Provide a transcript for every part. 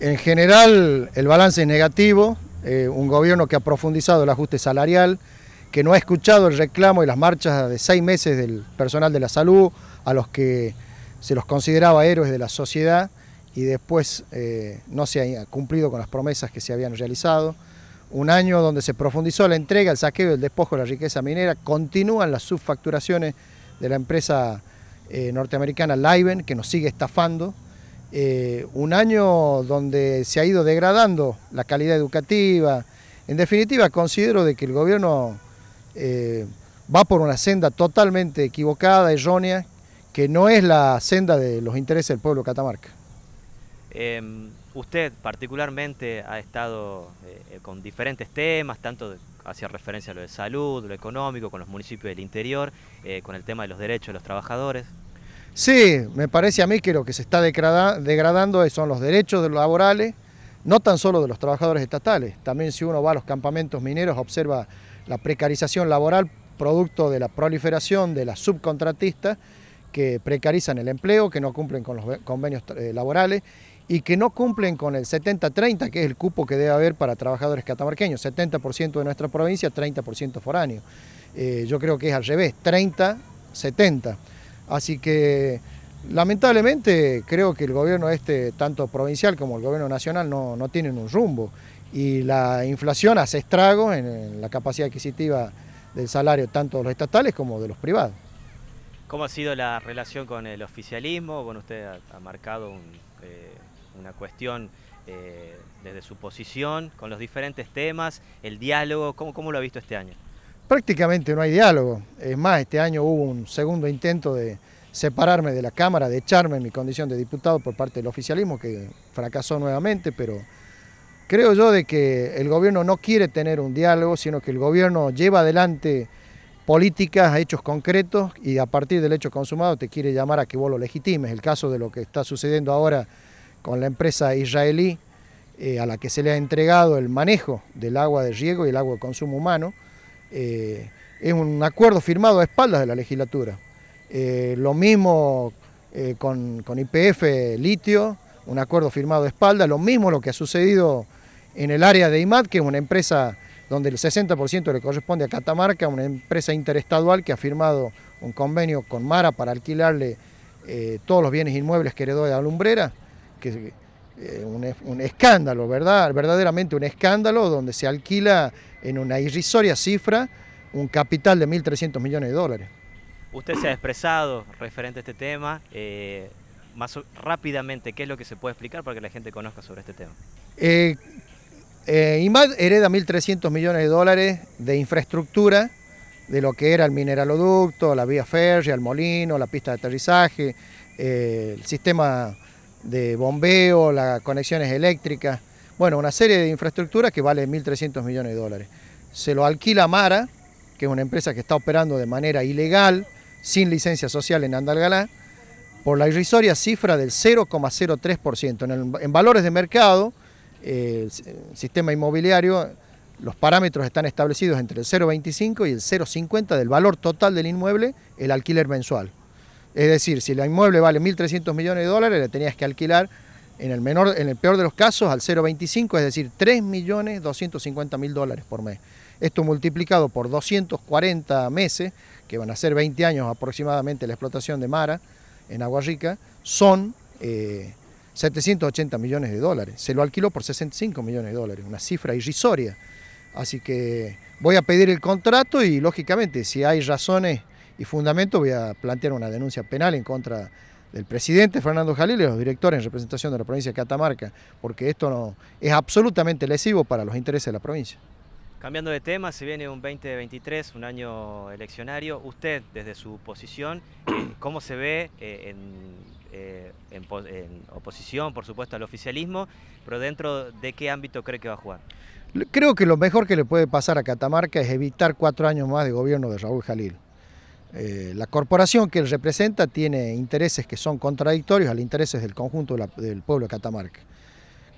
En general, el balance es negativo, eh, un gobierno que ha profundizado el ajuste salarial, que no ha escuchado el reclamo y las marchas de seis meses del personal de la salud, a los que se los consideraba héroes de la sociedad y después eh, no se ha cumplido con las promesas que se habían realizado. Un año donde se profundizó la entrega, el saqueo el despojo de la riqueza minera, continúan las subfacturaciones de la empresa eh, norteamericana Liven, que nos sigue estafando, eh, un año donde se ha ido degradando la calidad educativa. En definitiva, considero de que el gobierno eh, va por una senda totalmente equivocada, errónea, que no es la senda de los intereses del pueblo Catamarca. Em, usted particularmente ha estado eh, con diferentes temas, tanto hacia referencia a lo de salud, lo económico, con los municipios del interior, con el tema de los derechos de los trabajadores. Sí, me parece a mí que lo que se está degradando son los derechos laborales, no tan solo de los trabajadores estatales, también si uno va a los campamentos mineros observa la precarización laboral producto de la proliferación de las subcontratistas que precarizan el empleo, que no cumplen con los convenios eh, laborales y que no cumplen con el 70-30, que es el cupo que debe haber para trabajadores catamarqueños, 70% de nuestra provincia, 30% foráneo. Eh, yo creo que es al revés, 30-70. Así que lamentablemente creo que el gobierno este, tanto provincial como el gobierno nacional, no, tienen un rumbo y la inflación hace estrago en la capacidad adquisitiva del salario tanto de los estatales como de los privados. ¿Cómo ha sido la relación con el oficialismo? Bueno, usted ha, marcado eh, una cuestión eh, desde su posición con los diferentes temas, el diálogo, ¿cómo, cómo lo ha visto este año? prácticamente no hay diálogo. Es más, este año hubo un segundo intento de separarme de la Cámara, de echarme en mi condición de diputado por parte del oficialismo, que fracasó nuevamente, pero creo yo de que el gobierno no quiere tener un diálogo, sino que el gobierno lleva adelante políticas hechos concretos y a partir del hecho consumado te quiere llamar a que vos lo legitimes. El caso de lo que está sucediendo ahora con la empresa israelí, eh, a la que se le ha entregado el manejo del agua de riego y el agua de consumo humano, eh, es un acuerdo firmado a espaldas de la legislatura. Eh, lo mismo eh, con IPF Litio, un acuerdo firmado a espaldas, lo mismo lo que ha sucedido en el área de Imat, que es una empresa donde el 60% le corresponde a Catamarca, una empresa interestadual que ha firmado un convenio con Mara para alquilarle todos los bienes inmuebles que heredó de Alumbrera, que eh, un, escándalo, ¿verdad? Verdaderamente un escándalo donde se alquila en una irrisoria cifra un capital de 1.300 millones de dólares. Usted se ha expresado referente a este tema. Eh, más rápidamente, ¿qué es lo que se puede explicar para que la gente conozca sobre este tema? Eh, IMAD hereda 1.300 millones de dólares de infraestructura de lo que era el mineraloducto, la vía férrea, el molino, la pista de aterrizaje, el sistema de bombeo, las conexiones eléctricas, bueno, una serie de infraestructuras que vale 1.300 millones de dólares. Se lo alquila Mara, que es una empresa que está operando de manera ilegal, sin licencia social en Andalgalá, por la irrisoria cifra del 0,03%. En, valores de mercado, el eh, eh, sistema inmobiliario, los parámetros están establecidos entre el 0,25 y el 0,50 del valor total del inmueble, el alquiler mensual. Es decir, si el inmueble vale 1.300 millones de dólares, le tenías que alquilar en el, peor de los casos al 0,25, es decir, 3.250.000 dólares por mes. Esto multiplicado por 240 meses, que van a ser 20 años aproximadamente la explotación de Mara en Agua Rica, son 780 eh, millones de dólares. Se lo alquiló por 65 millones de dólares, una cifra irrisoria. Así que voy a pedir el contrato y lógicamente si hay razones y fundamento voy a plantear una denuncia penal en contra del presidente Fernando Jalil y los directores en representación de la provincia de Catamarca, porque esto no, es absolutamente lesivo para los intereses de la provincia. Cambiando de tema, se viene un 2023, un año eleccionario. Usted, desde su posición, eh, ¿cómo se ve eh, en, eh, en, oposición, por supuesto, al oficialismo, pero dentro de qué ámbito cree que va a jugar? Creo que lo mejor que le puede pasar a Catamarca es evitar cuatro años más de gobierno de Raúl Jalil. Eh, la corporación que él representa tiene intereses que son contradictorios a los intereses del conjunto del pueblo de Catamarca.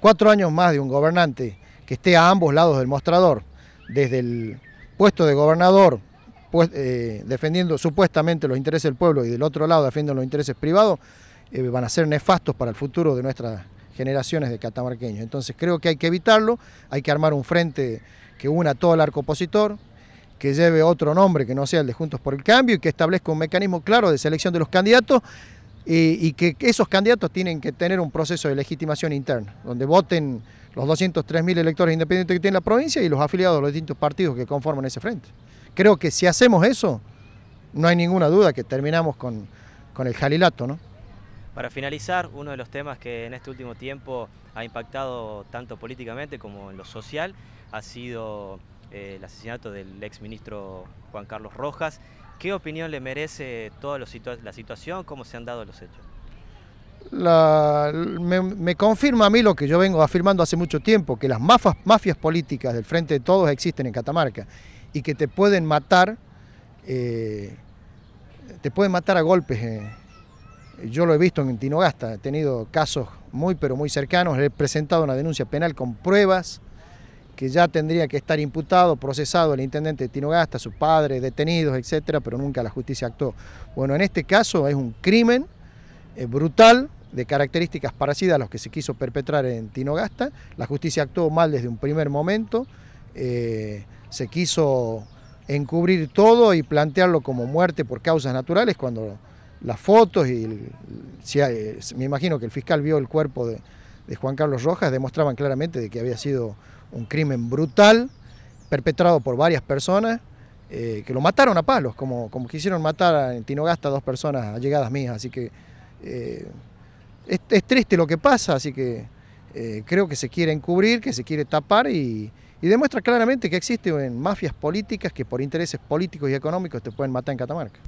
Cuatro años más de un gobernante que esté a ambos lados del mostrador, desde el puesto de gobernador pues, eh, defendiendo supuestamente los intereses del pueblo y del otro lado defendiendo los intereses privados, eh, van a ser nefastos para el futuro de nuestras generaciones de catamarqueños. Entonces creo que hay que evitarlo, hay que armar un frente que una todo el arco opositor, que lleve otro nombre que no sea el de Juntos por el Cambio y que establezca un mecanismo claro de selección de los candidatos y, que esos candidatos tienen que tener un proceso de legitimación interna, donde voten los 203.000 electores independientes que tiene la provincia y los afiliados de los distintos partidos que conforman ese frente. Creo que si hacemos eso, no hay ninguna duda que terminamos con, con el jalilato, ¿no? Para finalizar, uno de los temas que en este último tiempo ha impactado tanto políticamente como en lo social ha sido eh, el asesinato del ex ministro Juan Carlos Rojas. ¿Qué opinión le merece toda la situación? ¿Cómo se han dado los hechos? me, confirma a mí lo que yo vengo afirmando hace mucho tiempo, que las mafias, políticas del Frente de Todos existen en Catamarca y que te pueden matar, eh, te pueden matar a golpes. Eh. Yo lo he visto en Tinogasta, he tenido casos muy pero muy cercanos, he presentado una denuncia penal con pruebas que ya tendría que estar imputado, procesado el intendente de Tinogasta, su padre, detenidos, etcétera, pero nunca la justicia actuó. Bueno, en este caso es un crimen eh, brutal de características parecidas a los que se quiso perpetrar en Tinogasta. La justicia actuó mal desde un primer momento, eh, se quiso encubrir todo y plantearlo como muerte por causas naturales cuando las fotos y me imagino que el fiscal vio el cuerpo de, de Juan Carlos Rojas demostraban claramente de que había sido un crimen brutal perpetrado por varias personas eh, que lo mataron a palos, como, como quisieron matar en Tinogasta a dos personas allegadas mías. Así que eh, es, triste lo que pasa, así que eh, creo que se quiere encubrir, que se quiere tapar y, y demuestra claramente que existen mafias políticas que por intereses políticos y económicos te pueden matar en Catamarca.